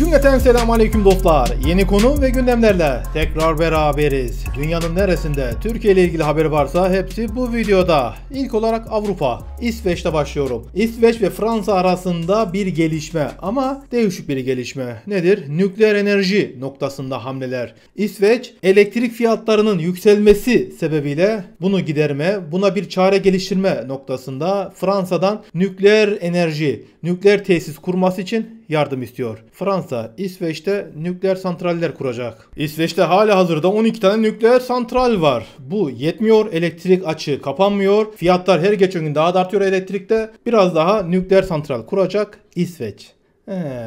Cümleten selam aleyküm dostlar. Yeni konu ve gündemlerle tekrar beraberiz. Dünyanın neresinde Türkiye ile ilgili haber varsa hepsi bu videoda. İlk olarak Avrupa. İsveç'te başlıyorum. İsveç ve Fransa arasında bir gelişme ama değişik bir gelişme. Nedir? Nükleer enerji noktasında hamleler. İsveç elektrik fiyatlarının yükselmesi sebebiyle bunu giderme, buna bir çare geliştirme noktasında Fransa'dan nükleer enerji, nükleer tesis kurması için yardım istiyor. Fransa İsveç'te nükleer santraller kuracak. İsveç'te hala hazırda 12 tane nükleer santral var. Bu yetmiyor. Elektrik açığı kapanmıyor. Fiyatlar her geçen gün daha da artıyor elektrikte. Biraz daha nükleer santral kuracak İsveç. Ee,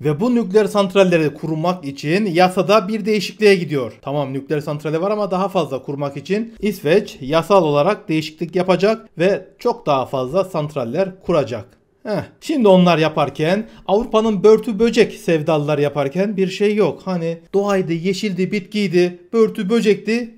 ve bu nükleer santralleri kurmak için yasada bir değişikliğe gidiyor. Tamam nükleer santrali var ama daha fazla kurmak için İsveç yasal olarak değişiklik yapacak ve çok daha fazla santraller kuracak. Heh. Şimdi onlar yaparken Avrupa'nın börtü böcek sevdalılar yaparken bir şey yok. Hani doğaydı, yeşildi, bitkiydi, börtü böcekti.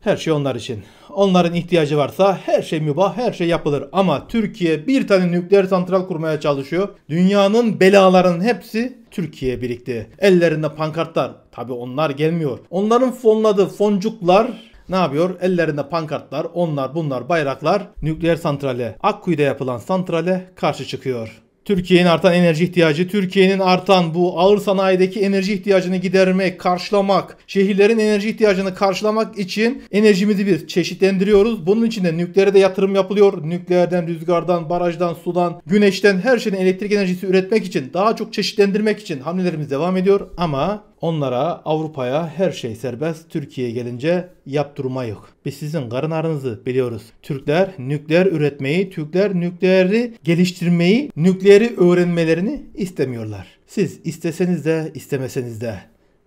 Her şey onlar için. Onların ihtiyacı varsa her şey mübah, her şey yapılır. Ama Türkiye bir tane nükleer santral kurmaya çalışıyor. Dünyanın belalarının hepsi Türkiye'ye birikti. Ellerinde pankartlar. Tabi onlar gelmiyor. Onların fonladığı foncuklar ne yapıyor? Ellerinde pankartlar, onlar bunlar bayraklar nükleer santrale, Akkuyu'da yapılan santrale karşı çıkıyor. Türkiye'nin artan enerji ihtiyacı, Türkiye'nin artan bu ağır sanayideki enerji ihtiyacını gidermek, karşılamak, şehirlerin enerji ihtiyacını karşılamak için enerjimizi bir çeşitlendiriyoruz. Bunun için de nükleere de yatırım yapılıyor. Nükleerden, rüzgardan, barajdan, sudan, güneşten her şeyin elektrik enerjisi üretmek için, daha çok çeşitlendirmek için hamlelerimiz devam ediyor ama Onlara Avrupa'ya her şey serbest. Türkiye'ye gelince yaptırma yok. Biz sizin karın ağrınızı biliyoruz. Türkler nükleer üretmeyi, Türkler nükleeri geliştirmeyi, nükleeri öğrenmelerini istemiyorlar. Siz isteseniz de istemeseniz de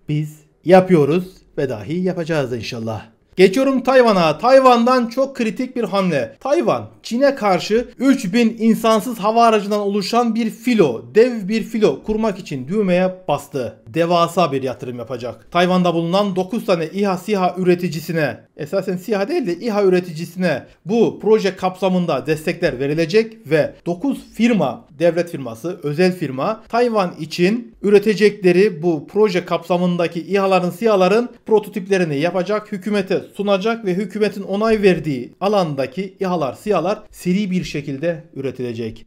biz yapıyoruz ve dahi yapacağız inşallah. Geçiyorum Tayvan'a. Tayvan'dan çok kritik bir hamle. Tayvan, Çin'e karşı 3000 insansız hava aracından oluşan bir filo, dev bir filo kurmak için düğmeye bastı. Devasa bir yatırım yapacak. Tayvan'da bulunan 9 tane İHA SİHA üreticisine, esasen SİHA değil de İHA üreticisine bu proje kapsamında destekler verilecek ve 9 firma, devlet firması, özel firma Tayvan için üretecekleri bu proje kapsamındaki İHA'ların, SİHA'ların prototiplerini yapacak hükümete sunacak ve hükümetin onay verdiği alandaki İHA'lar, SİHA'lar seri bir şekilde üretilecek.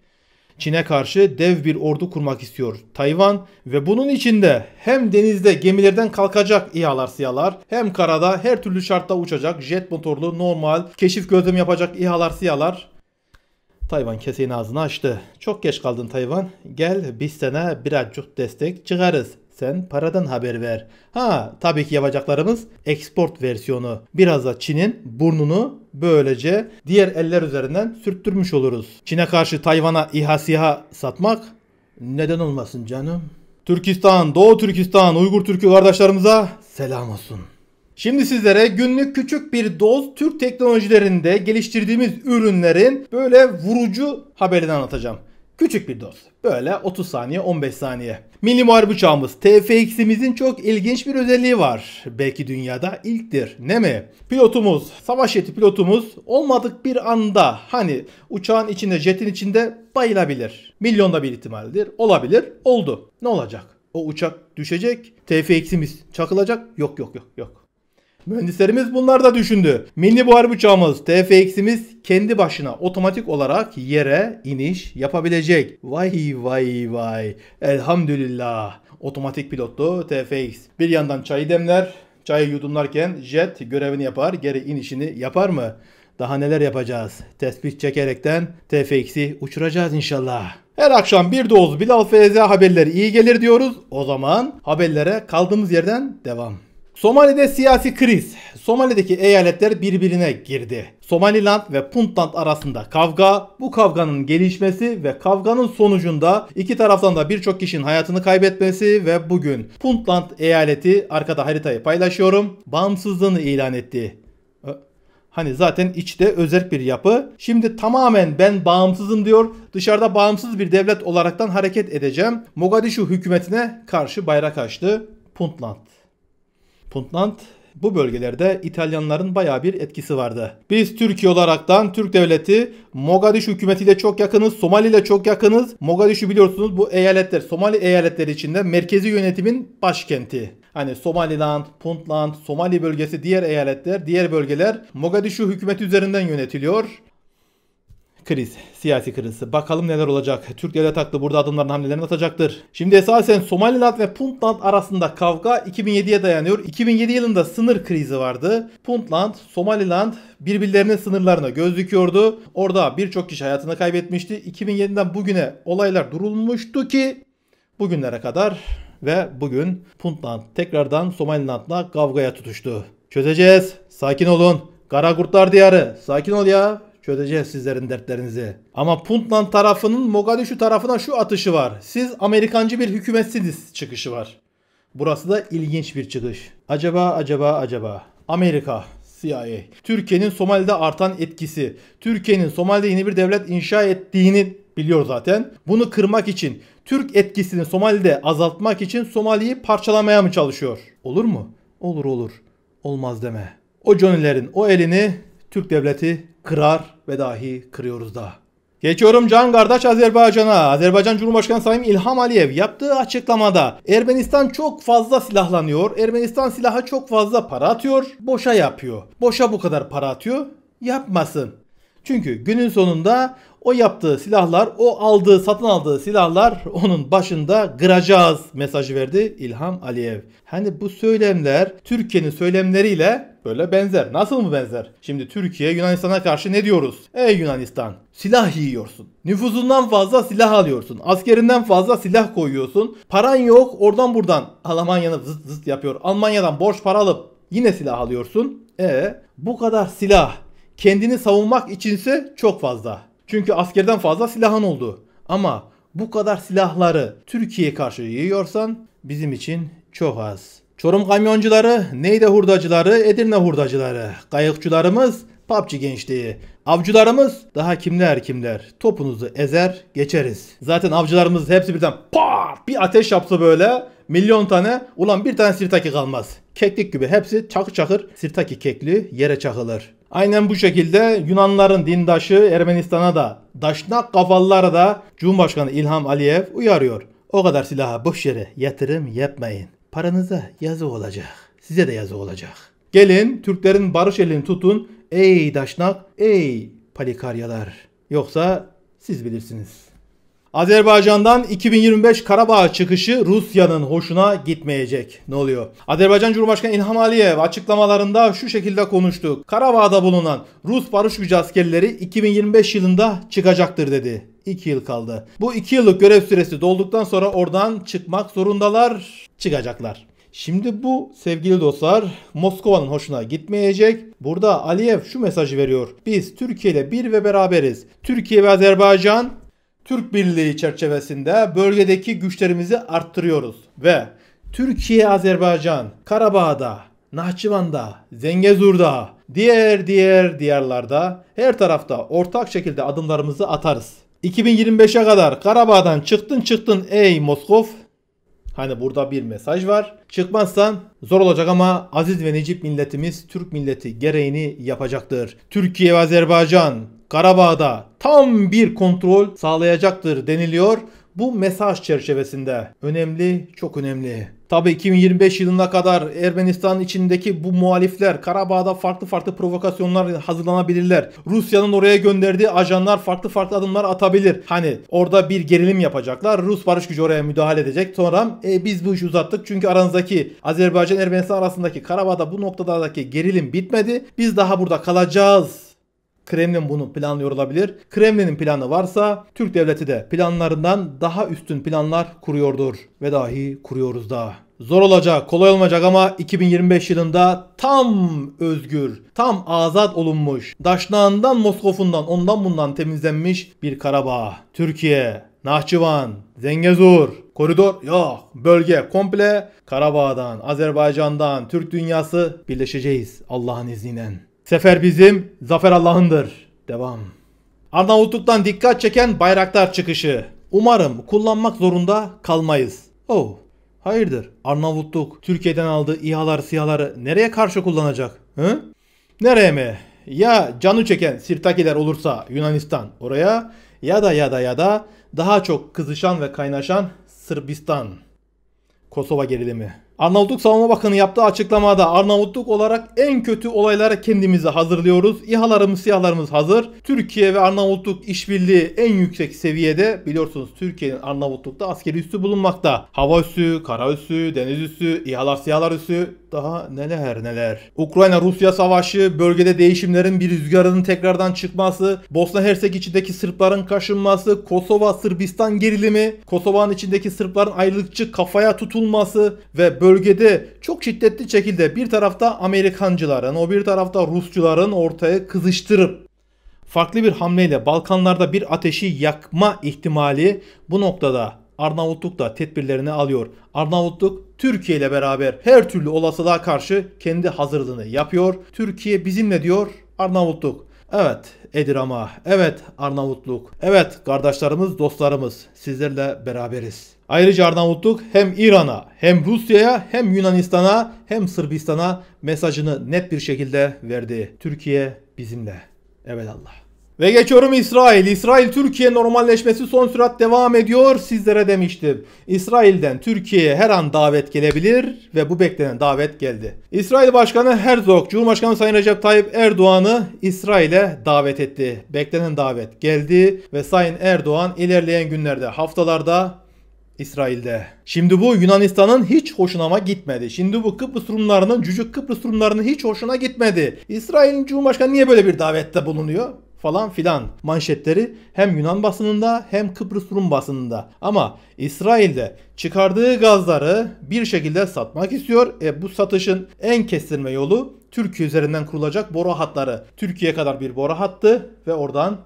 Çin'e karşı dev bir ordu kurmak istiyor Tayvan ve bunun içinde hem denizde gemilerden kalkacak İHA'lar SİHA'lar hem karada her türlü şartta uçacak jet motorlu normal keşif gözlem yapacak İHA'lar SİHA'lar Tayvan keseyin ağzını açtı. Çok geç kaldın Tayvan. Gel biz sana birazcık destek çıkarız. Sen paradan haber ver. Ha tabii ki yapacaklarımız export versiyonu. Biraz da Çin'in burnunu böylece diğer eller üzerinden sürttürmüş oluruz. Çin'e karşı Tayvan'a İHA SİHA satmak neden olmasın canım? Türkistan, Doğu Türkistan, Uygur Türkü kardeşlerimize selam olsun. Şimdi sizlere günlük küçük bir doz Türk teknolojilerinde geliştirdiğimiz ürünlerin böyle vurucu haberini anlatacağım. Küçük bir doz. Böyle 30 saniye 15 saniye. Milli muharip uçağımız TFX'imizin çok ilginç bir özelliği var. Belki dünyada ilktir. Ne mi? Pilotumuz, savaş jeti pilotumuz olmadık bir anda hani uçağın içinde jetin içinde bayılabilir. Milyonda bir ihtimaldir. Olabilir. Oldu. Ne olacak? O uçak düşecek. TFX'imiz çakılacak. Yok yok yok yok. Mühendislerimiz bunlar da düşündü. Mini buhar uçağımız TFX'imiz kendi başına otomatik olarak yere iniş yapabilecek. Vay vay vay. Elhamdülillah. Otomatik pilotlu TFX. Bir yandan çayı demler, çayı yudumlarken jet görevini yapar, geri inişini yapar mı? Daha neler yapacağız? Tespit çekerekten TFX'i uçuracağız inşallah. Her akşam bir doz Bilal FZ haberleri iyi gelir diyoruz. O zaman haberlere kaldığımız yerden devam. Somali'de siyasi kriz. Somali'deki eyaletler birbirine girdi. Somaliland ve Puntland arasında kavga, bu kavganın gelişmesi ve kavganın sonucunda iki taraftan da birçok kişinin hayatını kaybetmesi ve bugün Puntland eyaleti arkada haritayı paylaşıyorum. Bağımsızlığını ilan etti. Hani zaten içte özerk bir yapı. Şimdi tamamen ben bağımsızım diyor. Dışarıda bağımsız bir devlet olaraktan hareket edeceğim. Mogadishu hükümetine karşı bayrak açtı Puntland. Puntland bu bölgelerde İtalyanların baya bir etkisi vardı. Biz Türkiye olaraktan Türk devleti Mogadishu hükümetiyle çok yakınız, Somali ile çok yakınız. Mogadishu biliyorsunuz bu eyaletler, Somali eyaletleri içinde merkezi yönetimin başkenti. Hani Somaliland, Puntland, Somali bölgesi, diğer eyaletler, diğer bölgeler Mogadishu hükümeti üzerinden yönetiliyor kriz, siyasi kriz. Bakalım neler olacak. Türk devlet aklı burada adımlarını hamlelerini atacaktır. Şimdi esasen Somaliland ve Puntland arasında kavga 2007'ye dayanıyor. 2007 yılında sınır krizi vardı. Puntland, Somaliland birbirlerinin sınırlarına göz dikiyordu. Orada birçok kişi hayatını kaybetmişti. 2007'den bugüne olaylar durulmuştu ki bugünlere kadar ve bugün Puntland tekrardan Somaliland'la kavgaya tutuştu. Çözeceğiz. Sakin olun. Kara Kurtlar Diyarı. Sakin ol ya çözeceğiz sizlerin dertlerinizi. Ama Puntland tarafının Mogadishu tarafına şu atışı var. Siz Amerikancı bir hükümetsiniz çıkışı var. Burası da ilginç bir çıkış. Acaba acaba acaba. Amerika CIA. Türkiye'nin Somali'de artan etkisi. Türkiye'nin Somali'de yeni bir devlet inşa ettiğini biliyor zaten. Bunu kırmak için, Türk etkisini Somali'de azaltmak için Somali'yi parçalamaya mı çalışıyor? Olur mu? Olur olur. Olmaz deme. O Johnny'lerin o elini Türk devleti kırar ve dahi kırıyoruz da. Geçiyorum can kardeş Azerbaycan'a. Azerbaycan Cumhurbaşkanı Sayın İlham Aliyev yaptığı açıklamada Ermenistan çok fazla silahlanıyor. Ermenistan silaha çok fazla para atıyor. Boşa yapıyor. Boşa bu kadar para atıyor. Yapmasın. Çünkü günün sonunda o yaptığı silahlar, o aldığı, satın aldığı silahlar onun başında kıracağız mesajı verdi İlham Aliyev. Hani bu söylemler Türkiye'nin söylemleriyle böyle benzer. Nasıl mı benzer? Şimdi Türkiye Yunanistan'a karşı ne diyoruz? Ey Yunanistan silah yiyorsun. Nüfuzundan fazla silah alıyorsun. Askerinden fazla silah koyuyorsun. Paran yok oradan buradan Almanya'nın zıt zıt yapıyor. Almanya'dan borç para alıp yine silah alıyorsun. E bu kadar silah Kendini savunmak içinse çok fazla. Çünkü askerden fazla silahın oldu. Ama bu kadar silahları Türkiye'ye karşı yiyorsan bizim için çok az. Çorum kamyoncuları, Neyde hurdacıları, Edirne hurdacıları, kayıkçılarımız PUBG gençliği. Avcılarımız daha kimler kimler topunuzu ezer geçeriz. Zaten avcılarımız hepsi birden pa bir ateş yapsa böyle milyon tane ulan bir tane sirtaki kalmaz. Keklik gibi hepsi çakır çakır sirtaki kekli yere çakılır. Aynen bu şekilde Yunanların dindaşı Ermenistan'a da daşnak kafalılara da Cumhurbaşkanı İlham Aliyev uyarıyor. O kadar silaha boş yere yatırım yapmayın. Paranıza yazı olacak. Size de yazı olacak. Gelin Türklerin barış elini tutun. Ey daşnak, ey palikaryalar. Yoksa siz bilirsiniz. Azerbaycan'dan 2025 Karabağ çıkışı Rusya'nın hoşuna gitmeyecek. Ne oluyor? Azerbaycan Cumhurbaşkanı İlham Aliyev açıklamalarında şu şekilde konuştu. Karabağ'da bulunan Rus barış gücü askerleri 2025 yılında çıkacaktır dedi. 2 yıl kaldı. Bu 2 yıllık görev süresi dolduktan sonra oradan çıkmak zorundalar. Çıkacaklar. Şimdi bu sevgili dostlar Moskova'nın hoşuna gitmeyecek. Burada Aliyev şu mesajı veriyor. Biz Türkiye ile bir ve beraberiz. Türkiye ve Azerbaycan Türk Birliği çerçevesinde bölgedeki güçlerimizi arttırıyoruz ve Türkiye-Azerbaycan, Karabağ'da, Nahçıvan'da, Zengezur'da, diğer diğer diyarlarda her tarafta ortak şekilde adımlarımızı atarız. 2025'e kadar Karabağ'dan çıktın çıktın ey Moskov. Hani burada bir mesaj var. Çıkmazsan zor olacak ama aziz ve necip milletimiz Türk milleti gereğini yapacaktır. Türkiye ve Azerbaycan Karabağ'da tam bir kontrol sağlayacaktır deniliyor bu mesaj çerçevesinde. Önemli, çok önemli. Tabii 2025 yılına kadar Ermenistan içindeki bu muhalifler Karabağ'da farklı farklı provokasyonlar hazırlanabilirler. Rusya'nın oraya gönderdiği ajanlar farklı farklı adımlar atabilir. Hani orada bir gerilim yapacaklar. Rus barış gücü oraya müdahale edecek. Sonra e, biz bu işi uzattık çünkü aranızdaki Azerbaycan Ermenistan arasındaki Karabağ'da bu noktadaki gerilim bitmedi. Biz daha burada kalacağız Kremlin bunu planlıyor olabilir. Kremlin'in planı varsa Türk devleti de planlarından daha üstün planlar kuruyordur ve dahi kuruyoruz da. Zor olacak, kolay olmayacak ama 2025 yılında tam özgür, tam azat olunmuş, Daşnağından, Moskofundan, ondan bundan temizlenmiş bir Karabağ. Türkiye, Nahçıvan, Zengezur, koridor yok. Bölge komple Karabağ'dan, Azerbaycan'dan, Türk dünyası birleşeceğiz Allah'ın izniyle. Sefer bizim, zafer Allah'ındır. Devam. Arnavutluk'tan dikkat çeken bayraklar çıkışı. Umarım kullanmak zorunda kalmayız. Oh, hayırdır? Arnavutluk Türkiye'den aldığı İHA'lar, SİHA'ları nereye karşı kullanacak? Hı? Nereye mi? Ya canı çeken Sirtakiler olursa Yunanistan oraya ya da ya da ya da daha çok kızışan ve kaynaşan Sırbistan. Kosova gerilimi. Arnavutluk Savunma Bakanı yaptığı açıklamada Arnavutluk olarak en kötü olaylara kendimizi hazırlıyoruz. İHA'larımız, SİHA'larımız hazır. Türkiye ve Arnavutluk işbirliği en yüksek seviyede. Biliyorsunuz Türkiye'nin Arnavutluk'ta askeri üssü bulunmakta. Hava üssü, kara üssü, deniz üssü, İHA'lar, SİHA'lar üssü daha neler neler. Ukrayna-Rusya savaşı, bölgede değişimlerin bir rüzgarının tekrardan çıkması, Bosna Hersek içindeki Sırpların kaşınması, Kosova-Sırbistan gerilimi, Kosova'nın içindeki Sırpların ayrılıkçı kafaya tutulması ve bölgede çok şiddetli şekilde bir tarafta Amerikancıların, o bir tarafta Rusçuların ortaya kızıştırıp farklı bir hamleyle Balkanlarda bir ateşi yakma ihtimali bu noktada Arnavutluk da tedbirlerini alıyor. Arnavutluk Türkiye ile beraber her türlü olasılığa karşı kendi hazırlığını yapıyor. Türkiye bizimle diyor Arnavutluk. Evet Edirama, evet Arnavutluk, evet kardeşlerimiz, dostlarımız sizlerle beraberiz. Ayrıca Arnavutluk hem İran'a, hem Rusya'ya, hem Yunanistan'a, hem Sırbistan'a mesajını net bir şekilde verdi. Türkiye bizimle. Evet Allah. Ve geçiyorum İsrail. İsrail Türkiye normalleşmesi son sürat devam ediyor sizlere demiştim. İsrail'den Türkiye'ye her an davet gelebilir ve bu beklenen davet geldi. İsrail Başkanı Herzog, Cumhurbaşkanı Sayın Recep Tayyip Erdoğan'ı İsrail'e davet etti. Beklenen davet geldi ve Sayın Erdoğan ilerleyen günlerde haftalarda İsrail'de. Şimdi bu Yunanistan'ın hiç hoşuna gitmedi. Şimdi bu Kıbrıs Rumlarının, Cücük Kıbrıs Rumlarının hiç hoşuna gitmedi. İsrail'in Cumhurbaşkanı niye böyle bir davette bulunuyor? falan filan manşetleri hem Yunan basınında hem Kıbrıs Rum basınında. Ama İsrail'de çıkardığı gazları bir şekilde satmak istiyor. E bu satışın en kestirme yolu Türkiye üzerinden kurulacak boru hatları. Türkiye'ye kadar bir boru hattı ve oradan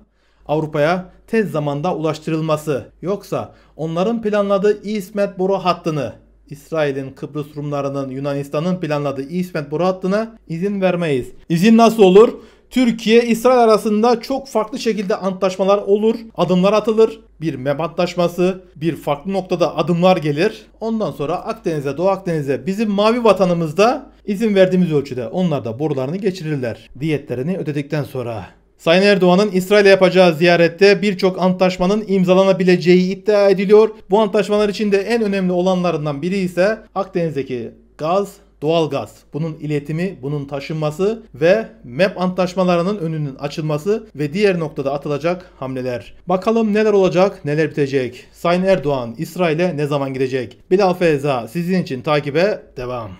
Avrupa'ya tez zamanda ulaştırılması. Yoksa onların planladığı İsmet boru hattını İsrail'in, Kıbrıs Rumlarının, Yunanistan'ın planladığı İsmet boru hattına izin vermeyiz. İzin nasıl olur? Türkiye İsrail arasında çok farklı şekilde antlaşmalar olur, adımlar atılır. Bir MEP antlaşması, bir farklı noktada adımlar gelir. Ondan sonra Akdeniz'e, Doğu Akdeniz'e bizim mavi vatanımızda izin verdiğimiz ölçüde onlar da borularını geçirirler. Diyetlerini ödedikten sonra. Sayın Erdoğan'ın İsrail'e yapacağı ziyarette birçok antlaşmanın imzalanabileceği iddia ediliyor. Bu antlaşmalar içinde en önemli olanlarından biri ise Akdeniz'deki gaz doğalgaz. Bunun iletimi, bunun taşınması ve MEP antlaşmalarının önünün açılması ve diğer noktada atılacak hamleler. Bakalım neler olacak, neler bitecek. Sayın Erdoğan İsrail'e ne zaman gidecek? Bilal Feyza sizin için takibe devam.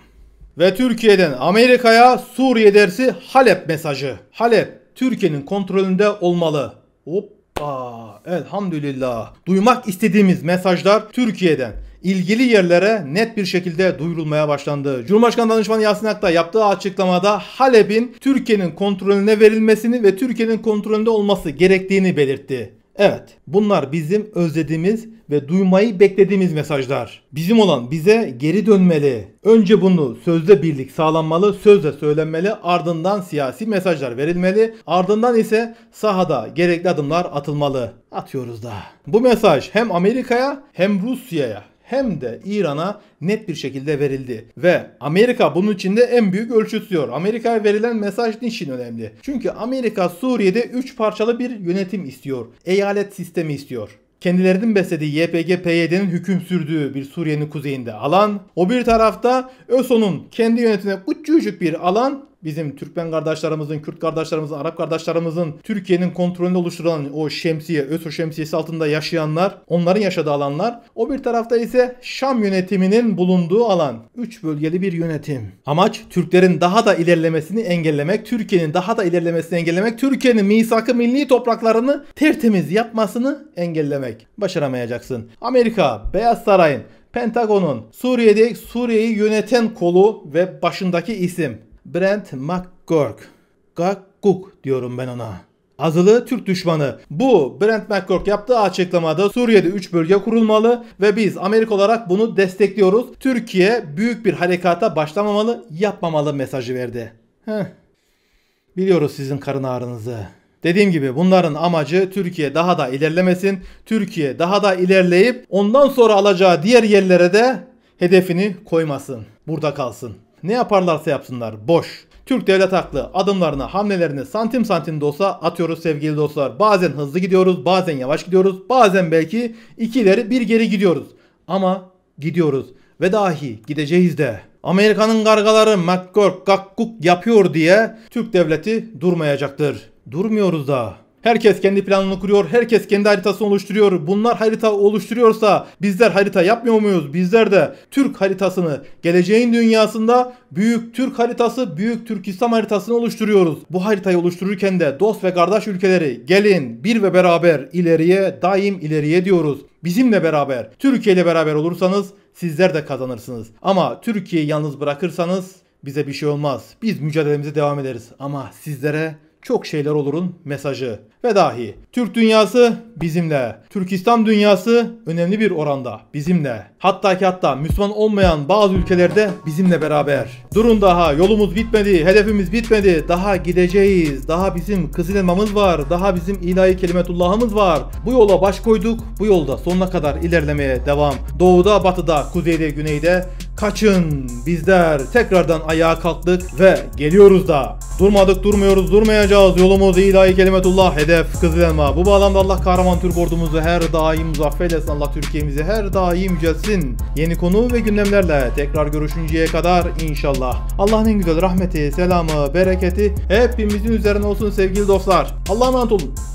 Ve Türkiye'den Amerika'ya Suriye dersi Halep mesajı. Halep Türkiye'nin kontrolünde olmalı. Hoppa. Elhamdülillah. Duymak istediğimiz mesajlar Türkiye'den ilgili yerlere net bir şekilde duyurulmaya başlandı. Cumhurbaşkanı danışmanı Yasin Akta yaptığı açıklamada Halep'in Türkiye'nin kontrolüne verilmesini ve Türkiye'nin kontrolünde olması gerektiğini belirtti. Evet, bunlar bizim özlediğimiz ve duymayı beklediğimiz mesajlar. Bizim olan bize geri dönmeli. Önce bunu sözde birlik sağlanmalı, sözle söylenmeli, ardından siyasi mesajlar verilmeli, ardından ise sahada gerekli adımlar atılmalı. Atıyoruz da. Bu mesaj hem Amerika'ya hem Rusya'ya hem de İran'a net bir şekilde verildi. Ve Amerika bunun içinde en büyük ölçütüyor. Amerika'ya verilen mesaj niçin önemli? Çünkü Amerika Suriye'de 3 parçalı bir yönetim istiyor. Eyalet sistemi istiyor kendilerinin beslediği YPG-PYD'nin hüküm sürdüğü bir Suriye'nin kuzeyinde alan, o bir tarafta ÖSO'nun kendi yönetine küçücük bir alan bizim Türkmen kardeşlerimizin, Kürt kardeşlerimizin, Arap kardeşlerimizin Türkiye'nin kontrolünde oluşturulan o şemsiye, ÖSO şemsiyesi altında yaşayanlar, onların yaşadığı alanlar. O bir tarafta ise Şam yönetiminin bulunduğu alan. Üç bölgeli bir yönetim. Amaç Türklerin daha da ilerlemesini engellemek, Türkiye'nin daha da ilerlemesini engellemek, Türkiye'nin misakı milli topraklarını tertemiz yapmasını engellemek. Başaramayacaksın. Amerika, Beyaz Saray'ın Pentagon'un Suriye'de Suriye'yi yöneten kolu ve başındaki isim Brent McGurk. Gakkuk diyorum ben ona. Azılı Türk düşmanı. Bu Brent McCork yaptığı açıklamada Suriye'de 3 bölge kurulmalı ve biz Amerika olarak bunu destekliyoruz. Türkiye büyük bir harekata başlamamalı, yapmamalı mesajı verdi. Heh. Biliyoruz sizin karın ağrınızı. Dediğim gibi bunların amacı Türkiye daha da ilerlemesin. Türkiye daha da ilerleyip ondan sonra alacağı diğer yerlere de hedefini koymasın. Burada kalsın. Ne yaparlarsa yapsınlar boş. Türk devlet haklı adımlarını, hamlelerini santim santim de olsa atıyoruz sevgili dostlar. Bazen hızlı gidiyoruz, bazen yavaş gidiyoruz, bazen belki iki ileri bir geri gidiyoruz. Ama gidiyoruz ve dahi gideceğiz de. Amerika'nın gargaları McGurk gakkuk yapıyor diye Türk devleti durmayacaktır. Durmuyoruz da. Herkes kendi planını kuruyor. Herkes kendi haritasını oluşturuyor. Bunlar harita oluşturuyorsa bizler harita yapmıyor muyuz? Bizler de Türk haritasını geleceğin dünyasında Büyük Türk haritası, Büyük Türk İslam haritasını oluşturuyoruz. Bu haritayı oluştururken de dost ve kardeş ülkeleri gelin bir ve beraber ileriye, daim ileriye diyoruz. Bizimle beraber, Türkiye ile beraber olursanız sizler de kazanırsınız. Ama Türkiye'yi yalnız bırakırsanız bize bir şey olmaz. Biz mücadelemize devam ederiz ama sizlere çok şeyler olurun mesajı. Ve dahi Türk dünyası bizimle, Türk İslam dünyası önemli bir oranda bizimle. Hatta ki hatta Müslüman olmayan bazı ülkelerde bizimle beraber. Durun daha yolumuz bitmedi, hedefimiz bitmedi. Daha gideceğiz. Daha bizim kızıl elmamız var. Daha bizim ilahi kelimetullahımız var. Bu yola baş koyduk. Bu yolda sonuna kadar ilerlemeye devam. Doğuda, batıda, kuzeyde, güneyde Kaçın bizler tekrardan ayağa kalktık ve geliyoruz da. Durmadık durmuyoruz durmayacağız yolumuz ilahi kelimetullah hedef kızılma. Bu bağlamda Allah kahraman Türk ordumuzu her daim muzaffer etsin Allah Türkiye'mizi her daim yücelsin. Yeni konu ve gündemlerle tekrar görüşünceye kadar inşallah. Allah'ın en güzel rahmeti, selamı, bereketi hepimizin üzerine olsun sevgili dostlar. Allah'a emanet olun.